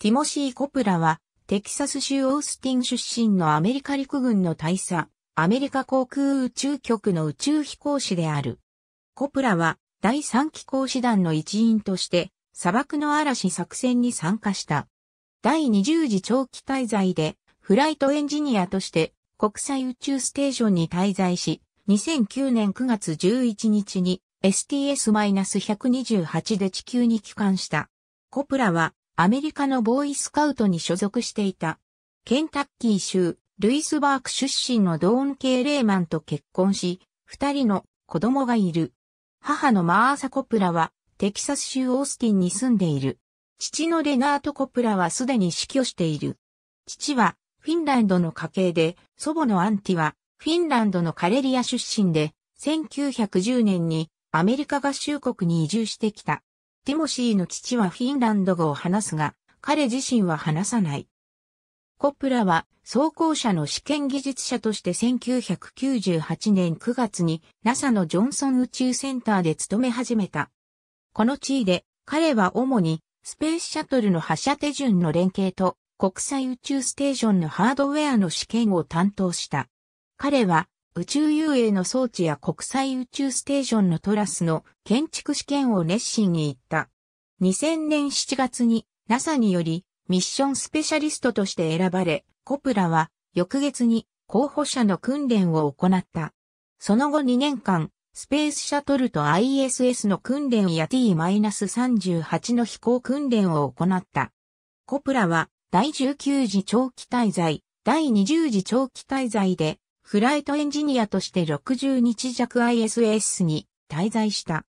ティモシー・コプラは、テキサス州オースティン出身のアメリカ陸軍の大佐、アメリカ航空宇宙局の宇宙飛行士である。コプラは、第3機構師団の一員として、砂漠の嵐作戦に参加した。第20次長期滞在で、フライトエンジニアとして、国際宇宙ステーションに滞在し、2009年9月11日に STS-128 で地球に帰還した。コプラはアメリカのボーイスカウトに所属していた。ケンタッキー州、ルイスバーク出身のドーン・ケイ・レーマンと結婚し、二人の子供がいる。母のマーサ・コプラは、テキサス州オースティンに住んでいる。父のレナート・コプラはすでに死去している。父は、フィンランドの家系で、祖母のアンティは、フィンランドのカレリア出身で、1910年にアメリカ合衆国に移住してきた。ティモシーの父はフィンランド語を話すが、彼自身は話さない。コップラは装甲車の試験技術者として1998年9月に NASA のジョンソン宇宙センターで勤め始めた。この地位で彼は主にスペースシャトルの発射手順の連携と国際宇宙ステーションのハードウェアの試験を担当した。彼は宇宙遊泳の装置や国際宇宙ステーションのトラスの建築試験を熱心に言った。2000年7月に NASA によりミッションスペシャリストとして選ばれ、コプラは翌月に候補者の訓練を行った。その後2年間、スペースシャトルと ISS の訓練や T-38 の飛行訓練を行った。コプラは第19次長期滞在、第20次長期滞在でフライトエンジニアとして60日弱 ISS に滞在した。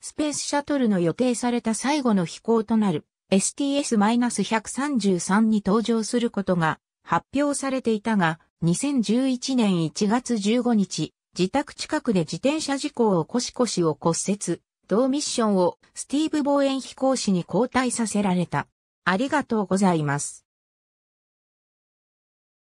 スペースシャトルの予定された最後の飛行となる STS-133 に登場することが発表されていたが、2011年1月15日、自宅近くで自転車事故を起こし腰を骨折、同ミッションをスティーブ・ボーエン飛行士に交代させられた。ありがとうございます。